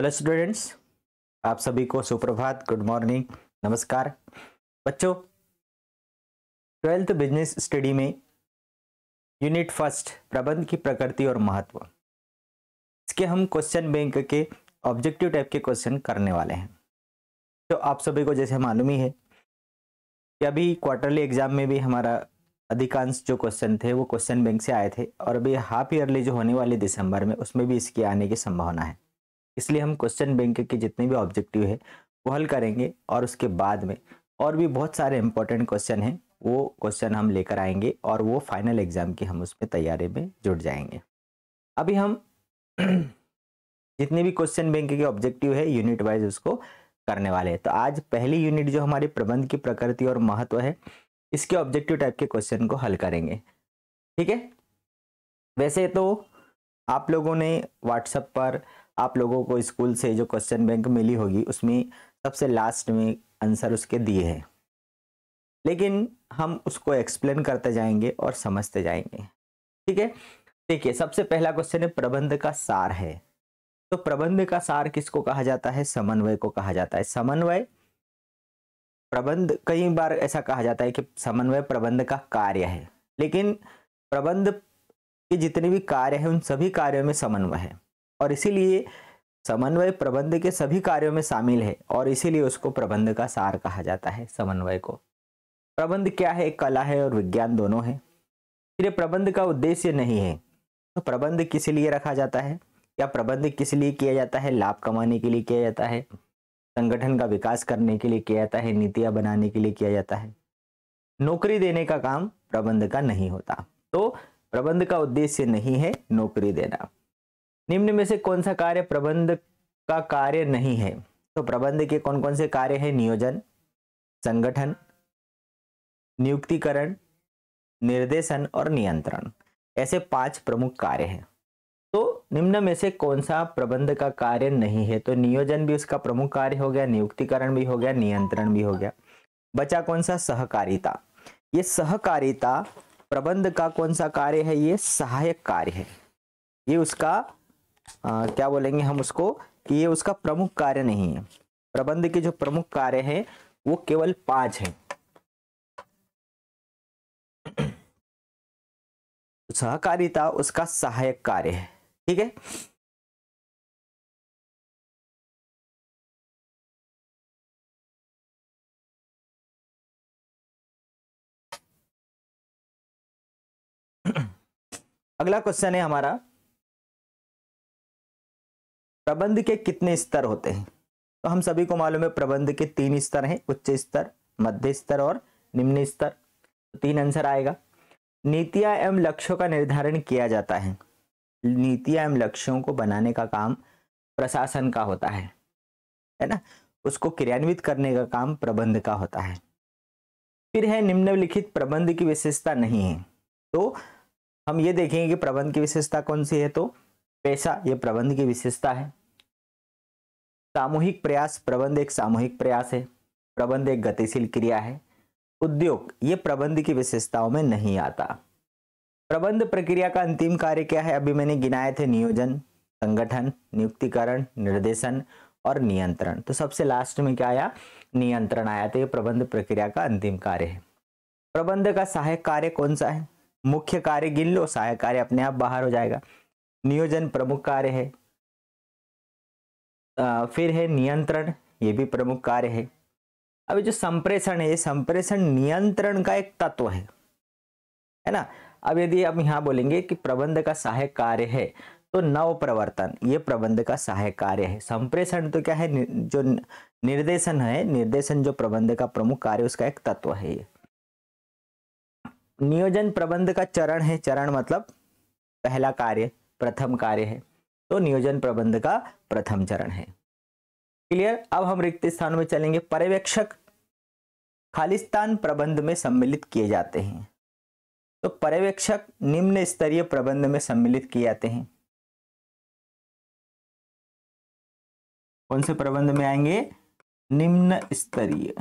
hello students आप सभी को सुप्रभात गुड मॉर्निंग नमस्कार बच्चों ट्वेल्थ बिजनेस स्टडी में यूनिट फर्स्ट प्रबंध की प्रकृति और महत्व इसके हम क्वेश्चन बैंक के ऑब्जेक्टिव टाइप के क्वेश्चन करने वाले हैं तो आप सभी को जैसे मालूम ही है कि अभी क्वार्टरली एग्जाम में भी हमारा अधिकांश जो क्वेश्चन थे वो क्वेश्चन बैंक से आए थे और अभी हाफ ईयरली जो होने वाले दिसंबर में उसमें भी इसके आने की संभावना है इसलिए हम क्वेश्चन बैंक के जितने भी ऑब्जेक्टिव है वो हल करेंगे और उसके बाद में और भी बहुत सारे इंपॉर्टेंट क्वेश्चन हैं वो क्वेश्चन हम लेकर आएंगे और वो फाइनल एग्जाम की हम उसमें तैयारी में जुट जाएंगे अभी हम जितने भी क्वेश्चन बैंक के ऑब्जेक्टिव है यूनिट वाइज उसको करने वाले हैं तो आज पहली यूनिट जो हमारे प्रबंध की प्रकृति और महत्व है इसके ऑब्जेक्टिव टाइप के क्वेश्चन को हल करेंगे ठीक है वैसे तो आप लोगों ने व्हाट्सएप पर आप लोगों को स्कूल से जो क्वेश्चन बैंक मिली होगी उसमें सबसे लास्ट में आंसर उसके दिए हैं लेकिन हम उसको एक्सप्लेन करते जाएंगे और समझते जाएंगे ठीक है देखिए सबसे पहला क्वेश्चन है प्रबंध का सार है तो प्रबंध का सार किसको कहा जाता है समन्वय को कहा जाता है समन्वय प्रबंध कई बार ऐसा कहा जाता है कि समन्वय प्रबंध का कार्य है लेकिन प्रबंध के जितने भी कार्य हैं उन सभी कार्यों में समन्वय है और इसीलिए समन्वय प्रबंध के सभी कार्यों में शामिल है और इसीलिए उसको प्रबंध का सार कहा जाता है समन्वय को प्रबंध क्या है कला है और विज्ञान दोनों है फिर प्रबंध का उद्देश्य नहीं है तो प्रबंध किस लिए रखा जाता है या प्रबंध किस लिए किया जाता है लाभ कमाने के लिए किया जाता है संगठन का विकास करने के लिए किया जाता है नीतियाँ बनाने के लिए किया जाता है नौकरी देने का काम प्रबंध का नहीं होता तो प्रबंध का उद्देश्य नहीं है नौकरी देना निम्न में से कौन सा कार्य प्रबंध का कार्य नहीं है तो प्रबंध के कौन कौन से कार्य है नियोजन संगठन नियुक्तिकरण निर्देशन और नियंत्रण ऐसे पांच प्रमुख कार्य हैं तो निम्न में से कौन सा प्रबंध का कार्य नहीं है तो नियोजन भी उसका प्रमुख कार्य हो गया नियुक्तिकरण भी हो गया नियंत्रण भी हो गया बचा कौन सा सहकारिता ये सहकारिता प्रबंध का कौन सा कार्य है ये सहायक कार्य है ये उसका आ, क्या बोलेंगे हम उसको कि ये उसका प्रमुख कार्य नहीं है प्रबंध के जो प्रमुख कार्य हैं वो केवल पांच हैं तो सहकारिता उसका सहायक कार्य है ठीक है अगला क्वेश्चन है हमारा प्रबंध के कितने स्तर होते हैं तो हम सभी को मालूम है प्रबंध के तीन स्तर हैं उच्च स्तर मध्य स्तर और निम्न स्तर तो तीन आंसर आएगा नीतियां एवं लक्ष्यों का निर्धारण किया जाता है नीतियां एवं लक्ष्यों को बनाने का काम प्रशासन का होता है है ना उसको क्रियान्वित करने का काम प्रबंध का होता है फिर है निम्नलिखित प्रबंध की विशेषता नहीं है तो हम ये देखेंगे कि प्रबंध की विशेषता कौन सी है तो पैसा ये प्रबंध की विशेषता है सामूहिक प्रयास प्रबंध एक सामूहिक प्रयास है प्रबंध एक गतिशील क्रिया है उद्योग ये प्रबंध की विशेषताओं में नहीं आता प्रबंध प्रक्रिया का अंतिम कार्य क्या है अभी मैंने गिनाए थे नियोजन संगठन नियुक्तिकरण निर्देशन और नियंत्रण तो सबसे लास्ट में क्या आया नियंत्रण आया तो ये प्रबंध प्रक्रिया का अंतिम कार्य है प्रबंध का सहायक कार्य कौन सा है मुख्य कार्य गिन लो सहायक कार्य अपने आप बाहर हो जाएगा नियोजन प्रमुख कार्य है फिर है नियंत्रण ये भी प्रमुख कार्य है अभी जो संप्रेषण है ये संप्रेषण नियंत्रण का एक तत्व है है ना अब यदि हम यहाँ बोलेंगे कि प्रबंध का सहायक कार्य है तो नव प्रवर्तन ये प्रबंध का सहायक कार्य है संप्रेषण तो क्या है जो निर्देशन है निर्देशन जो प्रबंध का प्रमुख कार्य उसका एक तत्व है ये नियोजन प्रबंध का चरण है चरण मतलब पहला कार्य प्रथम कार्य है तो नियोजन प्रबंध का प्रथम चरण है क्लियर अब हम रिक्त स्थान में चलेंगे पर्यवेक्षक खालिस्तान प्रबंध में सम्मिलित किए जाते हैं तो पर्यवेक्षक निम्न स्तरीय प्रबंध में सम्मिलित किए जाते हैं कौन से प्रबंध में आएंगे निम्न स्तरीय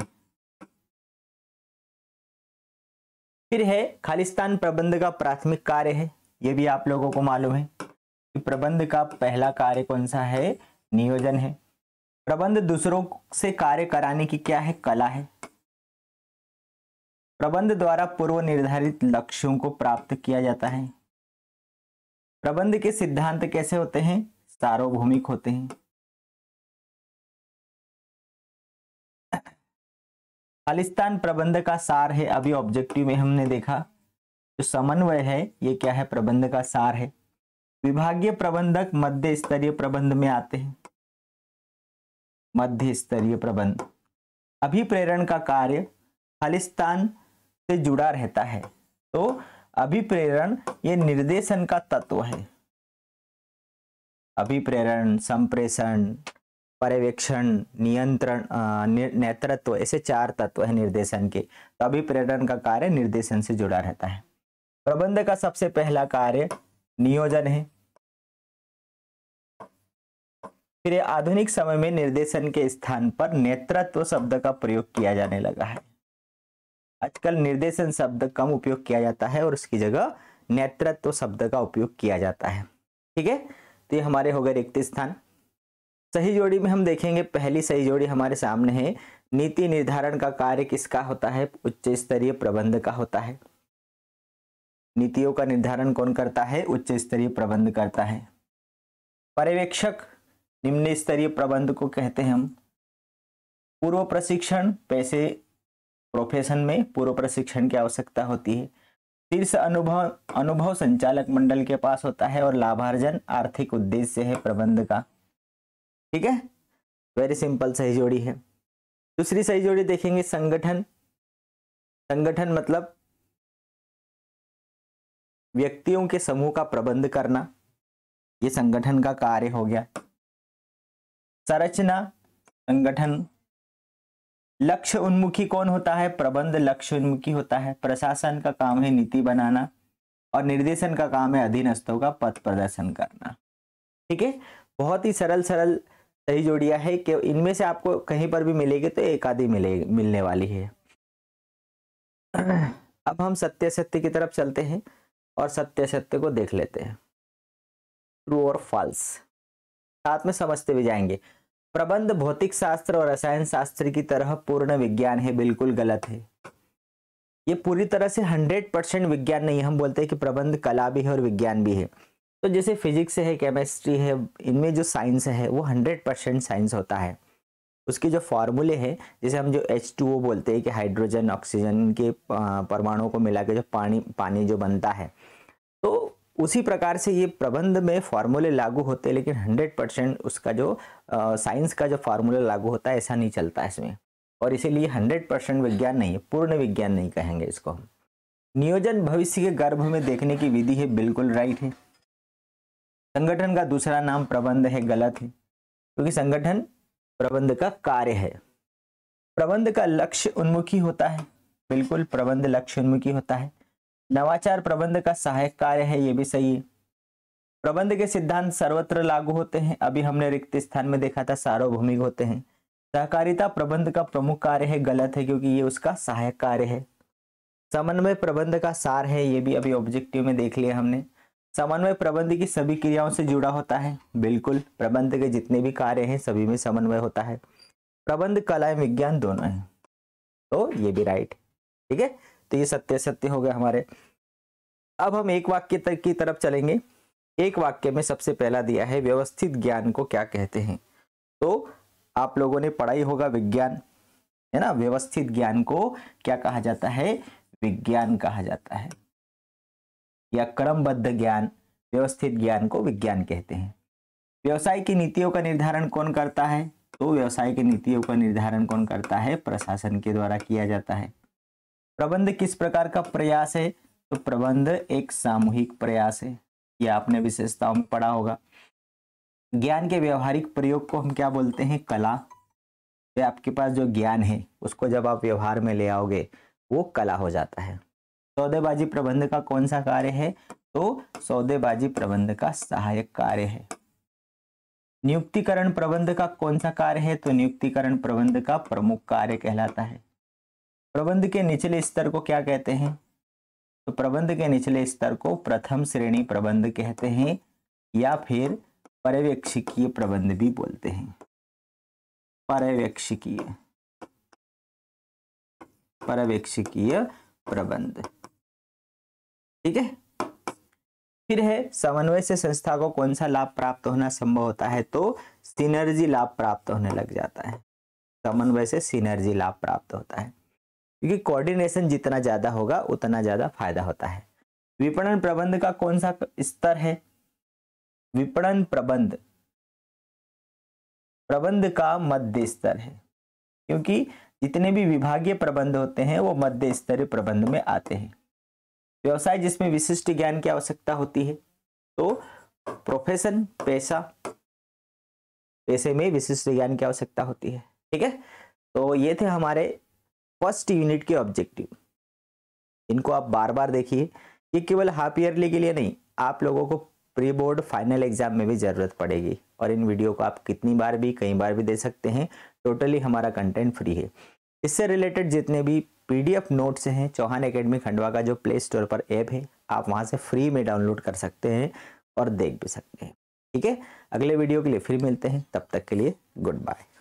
फिर है खालिस्तान प्रबंध का प्राथमिक कार्य है यह भी आप लोगों को मालूम है कि प्रबंध का पहला कार्य कौन सा है नियोजन है प्रबंध दूसरों से कार्य कराने की क्या है कला है प्रबंध द्वारा पूर्व निर्धारित लक्ष्यों को प्राप्त किया जाता है प्रबंध के सिद्धांत कैसे होते हैं सार्वभौमिक होते हैं खालिस्तान प्रबंध का सार है अभी ऑब्जेक्टिव में हमने देखा जो समन्वय है ये क्या है प्रबंध का सार है विभागीय प्रबंधक मध्य स्तरीय प्रबंध में आते हैं मध्य स्तरीय प्रबंध अभिप्रेरण का कार्य खालिस्तान से जुड़ा रहता है तो अभिप्रेरण ये निर्देशन का तत्व है अभिप्रेरण संप्रेषण पर्यवेक्षण नियंत्रण नेतृत्व ऐसे चार तत्व है निर्देशन के तो अभिप्रेरण का कार्य निर्देशन से जुड़ा रहता है प्रबंध का सबसे पहला कार्य नियोजन है फिर आधुनिक समय में निर्देशन के स्थान पर नेतृत्व शब्द का प्रयोग किया जाने लगा है आजकल निर्देशन शब्द कम उपयोग किया जाता है और उसकी जगह नेतृत्व शब्द का उपयोग किया जाता है ठीक है तो ये हमारे हो गए रिक्त स्थान सही जोड़ी में हम देखेंगे पहली सही जोड़ी हमारे सामने है नीति निर्धारण का कार्य किसका होता है उच्च स्तरीय प्रबंध का होता है नीतियों का निर्धारण कौन करता है उच्च स्तरीय प्रबंध करता है पर्यवेक्षक निम्न स्तरीय प्रबंध को कहते हैं हम पूर्व प्रशिक्षण पैसे प्रोफेशन में पूर्व प्रशिक्षण की आवश्यकता होती है शीर्ष अनुभव अनुभव संचालक मंडल के पास होता है और लाभार्जन आर्थिक उद्देश्य है प्रबंध का ठीक है वेरी सिंपल सही जोड़ी है दूसरी सही जोड़ी देखेंगे संगठन संगठन मतलब व्यक्तियों के समूह का प्रबंध करना ये संगठन का कार्य हो गया संरचना संगठन लक्ष्य उन्मुखी कौन होता है प्रबंध लक्ष्य उन्मुखी होता है प्रशासन का काम है नीति बनाना और निर्देशन का काम है अधीनस्थों का पथ प्रदर्शन करना ठीक है बहुत ही सरल सरल सही जोड़िया है कि इनमें से आपको कहीं पर भी मिलेगी तो एक आधी मिलेगी मिलने वाली है अब हम सत्य सत्य की तरफ चलते हैं और सत्य सत्य को देख लेते हैं ट्रू और फॉल्स साथ में समझते भी जाएंगे प्रबंध भौतिक शास्त्र और रसायन शास्त्र की तरह पूर्ण विज्ञान है बिल्कुल गलत है ये पूरी तरह से हंड्रेड परसेंट विज्ञान नहीं हम बोलते हैं कि प्रबंध कला भी है और विज्ञान भी है तो जैसे फिजिक्स है केमिस्ट्री है इनमें जो साइंस है वो हंड्रेड परसेंट साइंस होता है उसके जो फॉर्मूले हैं जैसे हम जो एच टू ओ बोलते हैं कि हाइड्रोजन ऑक्सीजन के परमाणुओं को मिला के जो पानी पानी जो बनता है उसी प्रकार से ये प्रबंध में फार्मूले लागू होते हैं लेकिन 100 परसेंट उसका जो साइंस का जो फार्मूला लागू होता है ऐसा नहीं चलता है इसमें और इसीलिए 100 परसेंट विज्ञान नहीं है पूर्ण विज्ञान नहीं कहेंगे इसको हम नियोजन भविष्य के गर्भ में देखने की विधि है बिल्कुल राइट है संगठन का दूसरा नाम प्रबंध है गलत है क्योंकि संगठन प्रबंध का कार्य है प्रबंध का लक्ष्य उन्मुखी होता है बिल्कुल प्रबंध लक्ष्य उन्मुखी होता है नवाचार प्रबंध का सहायक कार्य है ये भी सही है प्रबंध के सिद्धांत सर्वत्र लागू होते हैं अभी हमने रिक्त स्थान में देखा था सार्वभौमिक होते हैं सहकारिता प्रबंध का प्रमुख कार्य है गलत है क्योंकि ये उसका सहायक कार्य है समन्वय प्रबंध का सार है ये भी अभी ऑब्जेक्टिव में देख लिया हमने समन्वय प्रबंध की सभी क्रियाओं से जुड़ा होता है बिल्कुल प्रबंध के जितने भी कार्य हैं सभी में समन्वय होता है प्रबंध कला एवं विज्ञान दोनों है तो ये भी राइट ठीक है तो ये सत्य सत्य हो गए हमारे अब हम एक वाक्य की तरफ चलेंगे एक वाक्य में सबसे पहला दिया है व्यवस्थित ज्ञान को क्या कहते हैं तो आप लोगों ने पढ़ाई होगा विज्ञान है ना व्यवस्थित ज्ञान को क्या कहा जाता है विज्ञान कहा जाता है या क्रमबद्ध ज्ञान व्यवस्थित ज्ञान को विज्ञान कहते हैं व्यवसाय की नीतियों का निर्धारण कौन करता है तो व्यवसाय की नीतियों का निर्धारण कौन करता है प्रशासन के द्वारा किया जाता है प्रबंध किस प्रकार का प्रयास है तो प्रबंध एक सामूहिक प्रयास है यह आपने विशेषताओं में पढ़ा होगा ज्ञान के व्यवहारिक प्रयोग को हम क्या बोलते हैं कला तो आपके पास जो ज्ञान है उसको जब आप व्यवहार में ले आओगे वो कला हो जाता है सौदेबाजी प्रबंध का कौन सा कार्य है तो सौदेबाजी प्रबंध का सहायक कार्य है नियुक्तिकरण प्रबंध का कौन सा कार्य है तो नियुक्तिकरण प्रबंध का प्रमुख कार्य कहलाता है प्रबंध के निचले स्तर को क्या कहते हैं तो प्रबंध के निचले स्तर को प्रथम श्रेणी प्रबंध कहते हैं या फिर पर्यवेक्षकीय प्रबंध भी बोलते हैं पर्यवेक्षकीय पर्यवेक्षकीय प्रबंध ठीक है फिर है समन्वय से संस्था को कौन सा लाभ प्राप्त होना संभव होता है तो सिनर्जी लाभ प्राप्त होने लग जाता है समन्वय से सिनर्जी लाभ प्राप्त होता है क्योंकि कोऑर्डिनेशन जितना ज़्यादा होगा उतना ज़्यादा फायदा होता है विपणन प्रबंध का कौन सा स्तर है विपणन प्रबंध प्रबंध का मध्य स्तर है क्योंकि जितने भी विभागीय प्रबंध होते हैं वो मध्य स्तरीय प्रबंध में आते हैं व्यवसाय जिसमें विशिष्ट ज्ञान की आवश्यकता होती है तो प्रोफेशन पैसा पैसे में विशिष्ट ज्ञान की आवश्यकता होती है ठीक है तो ये थे हमारे फर्स्ट यूनिट के ऑब्जेक्टिव इनको आप बार बार देखिए ये केवल हाफ ईयरली के लिए नहीं आप लोगों को प्री बोर्ड फाइनल एग्जाम में भी ज़रूरत पड़ेगी और इन वीडियो को आप कितनी बार भी कई बार भी दे सकते हैं टोटली हमारा कंटेंट फ्री है इससे रिलेटेड जितने भी पीडीएफ नोट्स हैं चौहान एकेडमी खंडवा का जो प्ले स्टोर पर ऐप है आप वहां से फ्री में डाउनलोड कर सकते हैं और देख भी सकते हैं ठीक है अगले वीडियो के लिए फिर मिलते हैं तब तक के लिए गुड बाय